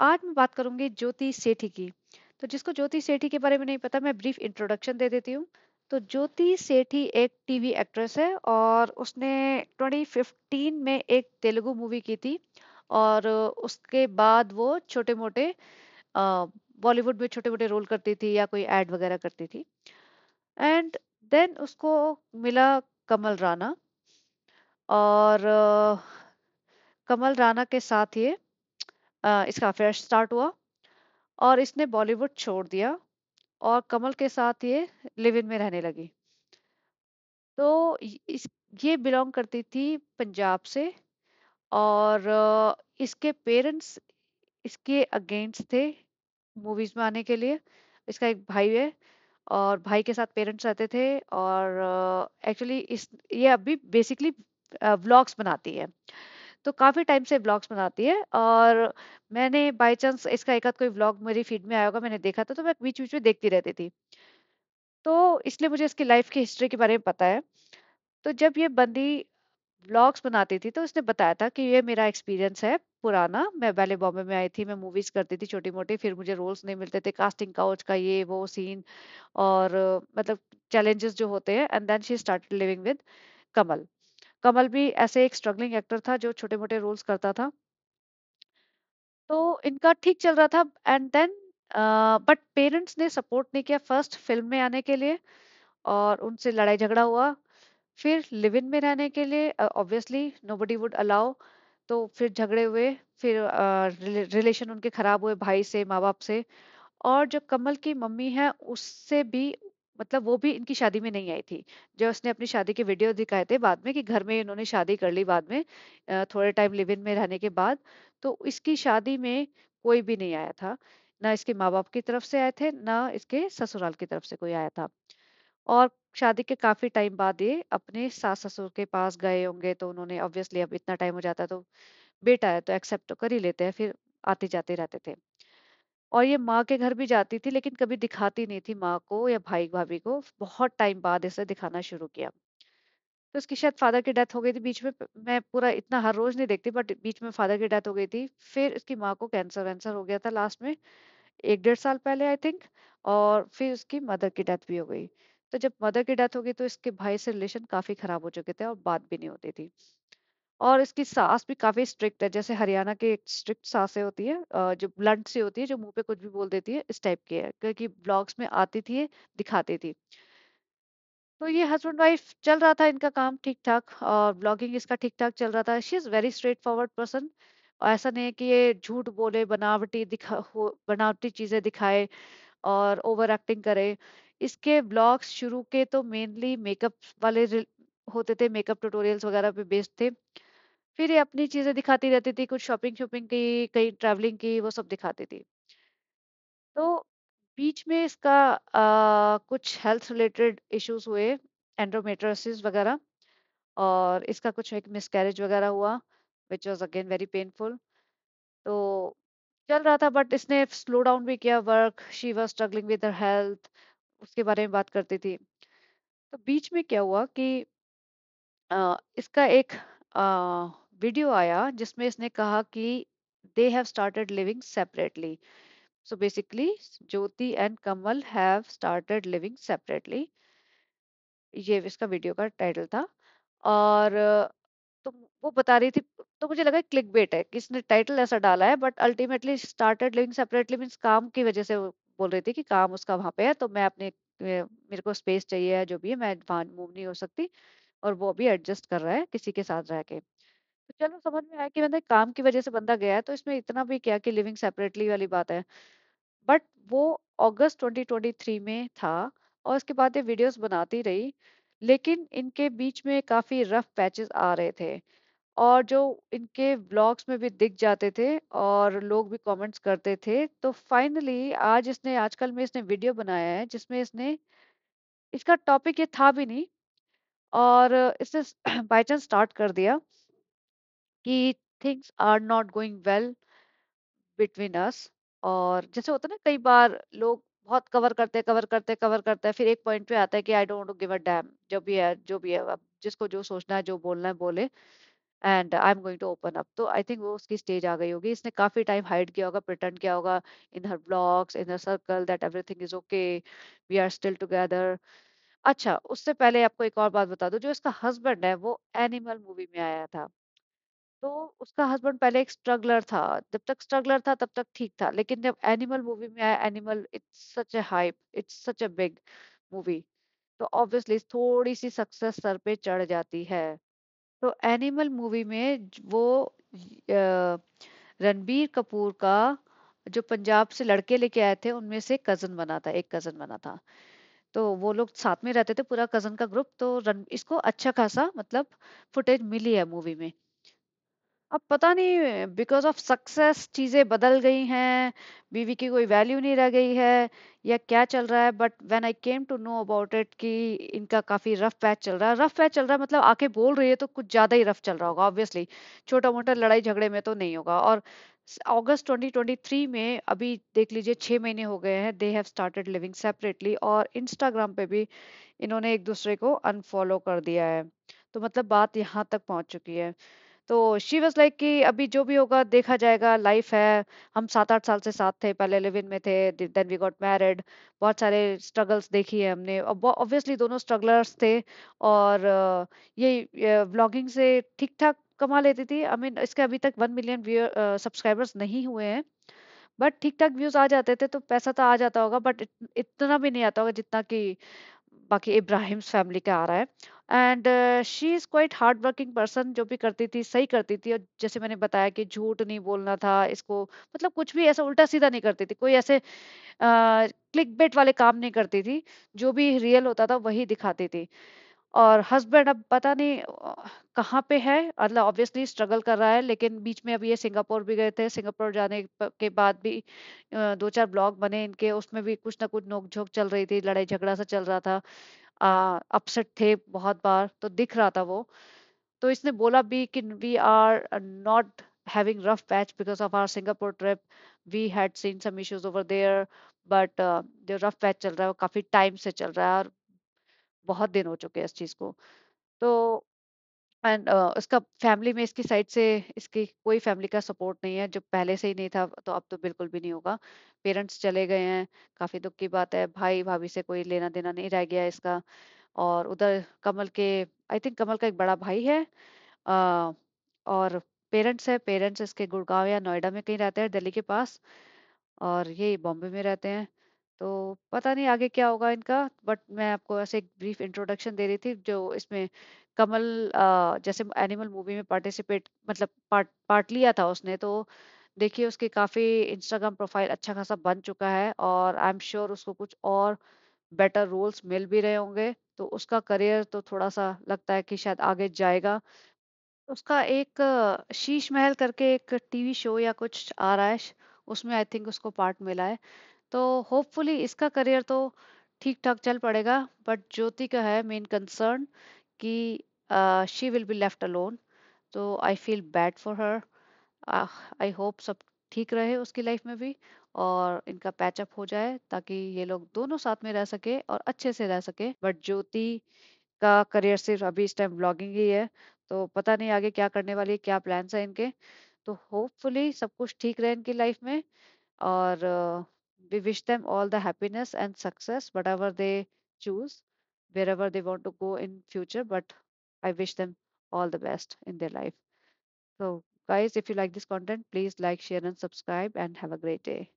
आज मैं बात करूंगी ज्योति सेठी की तो जिसको ज्योति सेठी के बारे में नहीं पता मैं ब्रीफ इंट्रोडक्शन दे देती हूँ तो ज्योति सेठी एक टीवी एक्ट्रेस है और उसने 2015 में एक तेलुगु मूवी की थी और उसके बाद वो छोटे मोटे बॉलीवुड में छोटे मोटे रोल करती थी या कोई एड वगैरह करती थी एंड देन उसको मिला कमल राना और कमल राना के साथ ये इसका अफेयर स्टार्ट हुआ और इसने बॉलीवुड छोड़ दिया और कमल के साथ ये लिव इन में रहने लगी तो इस ये बिलोंग करती थी पंजाब से और इसके पेरेंट्स इसके अगेंस्ट थे मूवीज में आने के लिए इसका एक भाई है और भाई के साथ पेरेंट्स रहते थे और एक्चुअली इस ये अभी बेसिकली व्लॉग्स बनाती है तो काफ़ी टाइम से ब्लॉग्स बनाती है और मैंने बाय चांस इसका एक आध कोई ब्लॉग मेरी फीड में आया होगा मैंने देखा था तो मैं बीच बीच में देखती रहती थी तो इसलिए मुझे इसकी लाइफ की हिस्ट्री के बारे में पता है तो जब ये बंदी ब्लॉग्स बनाती थी तो उसने बताया था कि ये मेरा एक्सपीरियंस है पुराना मैं पहले बॉम्बे में आई थी मैं मूवीज करती थी छोटी मोटी फिर मुझे रोल्स नहीं मिलते थे कास्टिंग काउच का ये वो सीन और मतलब चैलेंजेस जो होते हैं and then she start living with Kamal Kamal भी ऐसे एक स्ट्रगलिंग एक्टर था जो छोटे मोटे रोल्स करता था तो इनका ठीक चल रहा था एंड देन बट पेरेंट्स ने सपोर्ट नहीं किया फर्स्ट फिल्म में आने के लिए और उनसे लड़ाई झगड़ा हुआ फिर लिव इन में रहने के लिए obviously nobody would allow तो फिर झगड़े हुए फिर रिलेशन uh, उनके ख़राब हुए भाई से माँ बाप से और जो कमल की मम्मी है उससे भी मतलब वो भी इनकी शादी में नहीं आई थी। जो उसने अपनी शादी के वीडियो दिखाए थे बाद में कि घर में इन्होंने शादी कर ली बाद में थोड़े टाइम लिव इन में रहने के बाद। तो इसकी शादी में कोई भी नहीं आया था। ना इसके माँ-बाप की तरफ से आए थे, ना इसके ससुराल की तरफ से कोई आया था। और शादी के काफ़ी टाइम बाद ये अपने सास-ससुर के पास गए होंगे तो उन्होंने ऑब्वियसली अब इतना टाइम हो जाता है तो बेटा है तो एक्सेप्ट तो कर ही लेते हैं, फिर आते-जाते रहते थे। और ये माँ के घर भी जाती थी लेकिन कभी दिखाती नहीं थी माँ को या भाई भाभी को बहुत टाइम बाद इसे दिखाना शुरू किया तो उसकी शायद फादर की डेथ हो गई थी बीच में मैं पूरा इतना हर रोज नहीं देखती बट बीच में फादर की डेथ हो गई थी फिर उसकी माँ को कैंसर वैंसर हो गया था लास्ट में एक डेढ़ साल पहले आई थिंक और फिर उसकी मदर की डेथ भी हो गई तो जब मदर की डेथ हो गई तो इसके भाई से रिलेशन काफी खराब हो चुके थे और बात भी नहीं होती थी और इसकी सास भी काफ़ी स्ट्रिक्ट है, जैसे हरियाणा की स्ट्रिक्ट सासे होती है जो ब्लंट से होती है, जो मुंह पे कुछ भी बोल देती है, इस टाइप की है, क्योंकि ब्लॉग्स में आती थी दिखाती थी। तो ये हस्बैंड-वाइफ चल रहा था इनका काम ठीक-ठाक और ब्लॉगिंग इसका ठीक-ठाक चल रहा था। She is very straightforward person. ऐसा नहीं है कि ये झूठ बोले, बनावटी दिखा बनावटी चीज़ें दिखाए और ओवर एक्टिंग करे। इसके ब्लॉग्स शुरू के तो मेनली मेकअप वाले होते थे, मेकअप ट्यूटोरियल्स वगैरह पे बेस्ड थे। फिर ये अपनी चीज़ें दिखाती रहती थी, कुछ शॉपिंग-शॉपिंग की, कहीं ट्रैवलिंग की, वो सब दिखाती थी। तो बीच में इसका आ, कुछ हेल्थ रिलेटेड इश्यूज़ हुए, एंड्रोमेट्रोसिस वगैरह और इसका कुछ एक मिसकैरेज वगैरह हुआ, which was again very painful. तो चल रहा था बट इसने स्लो डाउन भी किया work, she was struggling with health, उसके बारे में बात करती थी। तो बीच में क्या हुआ कि इसका एक वीडियो आया जिसमें इसने कहा कि they have started living separately so basically Jyoti and Kamal have started living separately ये इसका वीडियो का टाइटल था और तो वो बता रही थी तो मुझे लगा क्लिक बेट है किसने टाइटल ऐसा डाला है but ultimately started living separately means काम की वजह से बोल रही थी कि काम उसका वहाँ पे है तो मैं अपने मेरे को स्पेस चाहिए है जो भी है मैं वहाँ मूव नहीं हो सकती और वो भी एडजस्ट कर रहा है किसी के साथ रह के तो चलो समझ में आया कि मतलब काम की वजह से बंदा गया है तो इसमें इतना भी क्या कि लिविंग सेपरेटली वाली बात है बट वो अगस्त 2023 में था और उसके बाद ये वीडियोस बनाती रही लेकिन इनके बीच में काफ़ी रफ पैचेस आ रहे थे और जो इनके ब्लॉग्स में भी दिख जाते थे और लोग भी कमेंट्स करते थे तो फाइनली आज इसने आजकल में इसने वीडियो बनाया है जिसमें इसने इसका टॉपिक ये था भी नहीं और इसने बाय चांस स्टार्ट कर दिया कि things are not going well between us और जैसे होता है ना कई बार लोग बहुत कवर करते हैं कवर करते कवर करते हैं फिर एक पॉइंट पे आता है कि I don't give a damn जो भी है जो भी है अब जिसको जो सोचना है जो बोलना है बोले and I am going to open up तो आई थिंक वो उसकी स्टेज आ गई होगी इसने काफ़ी टाइम हाइड किया होगा प्रिटेंड किया होगा in her blogs in her circle that everything is okay we are still together अच्छा, उससे पहले आपको एक और बात बता दो जो इसका हस्बैंड है वो एनिमल मूवी में आया था। तो उसका हस्बैंड पहले एक स्ट्रगलर था, जब तक स्ट्रगलर था तब तक ठीक था, लेकिन जब एनिमल मूवी में आया Animal it's such a hype, it's such a big movie, तो ऑब्वियसली थोड़ी-सी सक्सेस सर पे चढ़ जाती है। तो एनिमल मूवी में वो रणबीर कपूर का जो पंजाब से लड़के लेके आए थे, उनमें से कजन बना था, एक कजन बना था। तो वो लोग साथ में रहते थे पूरा कज़न का ग्रुप तो रन इसको अच्छा खासा मतलब फुटेज मिली है मूवी में। अब पता नहीं बिकॉज ऑफ सक्सेस चीज़ें बदल गई हैं बीवी की कोई वैल्यू नहीं रह गई है या क्या चल रहा है but when I came to know about it कि इनका काफ़ी रफ पैच चल रहा है रफ पैच चल रहा है मतलब आके बोल रही है तो कुछ ज़्यादा ही रफ चल रहा होगा ऑब्वियसली छोटा मोटा लड़ाई झगड़े में तो नहीं होगा और अगस्त 2023 में अभी देख लीजिए छः महीने हो गए हैं they have started living separately और इंस्टाग्राम पे भी इन्होंने एक दूसरे को अनफॉलो कर दिया है तो मतलब बात यहाँ तक पहुँच चुकी है तो शी वॉज लाइक कि अभी जो भी होगा देखा जाएगा लाइफ है हम सात आठ साल से साथ थे पहले इलेवन में थे देन वी गॉट मैरिड बहुत सारे स्ट्रगल्स देखी है हमने ऑब्वियसली दोनों स्ट्रगलर्स थे और ये व्लॉगिंग से ठीक ठाक कमा लेती थी आई मीन इसके अभी तक वन मिलियन सब्सक्राइबर्स नहीं हुए हैं बट ठीक ठाक व्यूज आ जाते थे तो पैसा तो आ जाता होगा बट इतना भी नहीं आता होगा जितना कि बाकी इब्राहिम्स फैमिली का आ रहा है and she is quite hard working person जो भी करती थी सही करती थी और जैसे मैंने बताया कि झूठ नहीं बोलना था इसको मतलब कुछ भी ऐसा उल्टा सीधा नहीं करती थी कोई ऐसे क्लिक बेट वाले काम नहीं करती थी जो भी रियल होता था वही दिखाती थी और हस्बैंड अब पता नहीं कहाँ पे है मतलब ऑब्वियसली स्ट्रगल कर रहा है लेकिन बीच में अब ये सिंगापुर भी गए थे सिंगापुर जाने के बाद भी दो चार ब्लॉग बने इनके उसमें भी कुछ ना कुछ नोकझोंक चल रही थी लड़ाई झगड़ा सा चल रहा था अपसेट थे बहुत बार तो दिख रहा था वो तो इसने बोला भी कि we are not having rough patch because of our Singapore trip we had seen some issues over there but जो रफ पैच चल रहा है वो काफ़ी टाइम से चल रहा है और बहुत दिन हो चुके हैं इस चीज़ को तो एंड उसका फैमिली में इसकी साइड से इसकी कोई फैमिली का सपोर्ट नहीं है जो पहले से ही नहीं था तो अब तो बिल्कुल भी नहीं होगा पेरेंट्स चले गए हैं काफ़ी दुख की बात है भाई भाभी से कोई लेना देना नहीं रह गया इसका और उधर कमल के आई थिंक कमल का एक बड़ा भाई है आ, और पेरेंट्स है पेरेंट्स इसके गुड़गांव या नोएडा में कहीं रहते हैं दिल्ली के पास और ये बॉम्बे में रहते हैं तो पता नहीं आगे क्या होगा इनका, बट मैं आपको ऐसे एक ब्रीफ इंट्रोडक्शन दे रही थी जो इसमें कमल जैसे एनिमल मूवी में पार्टिसिपेट मतलब पार्ट पार्ट लिया था उसने तो देखिए उसके काफ़ी इंस्टाग्राम प्रोफाइल अच्छा खासा बन चुका है और आई एम श्योर उसको कुछ और बेटर रोल्स मिल भी रहे होंगे, तो उसका करियर तो थोड़ा-सा लगता है कि शायद आगे जाएगा। उसका एक शीश महल करके एक टीवी शो या कुछ आ रहा है, उसमें आई थिंक उसको पार्ट मिला है। तो होपफुली इसका करियर तो ठीक-ठाक चल पड़ेगा बट ज्योति का है मेन कंसर्न कि she will be left alone तो I feel bad for her I hope सब ठीक रहे उसकी लाइफ में भी और इनका पैचअप हो जाए ताकि ये लोग दोनों साथ में रह सके और अच्छे से रह सके बट ज्योति का करियर सिर्फ अभी इस टाइम ब्लॉगिंग ही है तो पता नहीं आगे क्या करने वाली है क्या प्लान्स हैं इनके तो होपफुली सब कुछ ठीक रहे इनकी लाइफ में और we wish them all the happiness and success whatever they choose wherever they want to go in future but i wish them all the best in their life so guys if you like this content please like share and subscribe and have a great day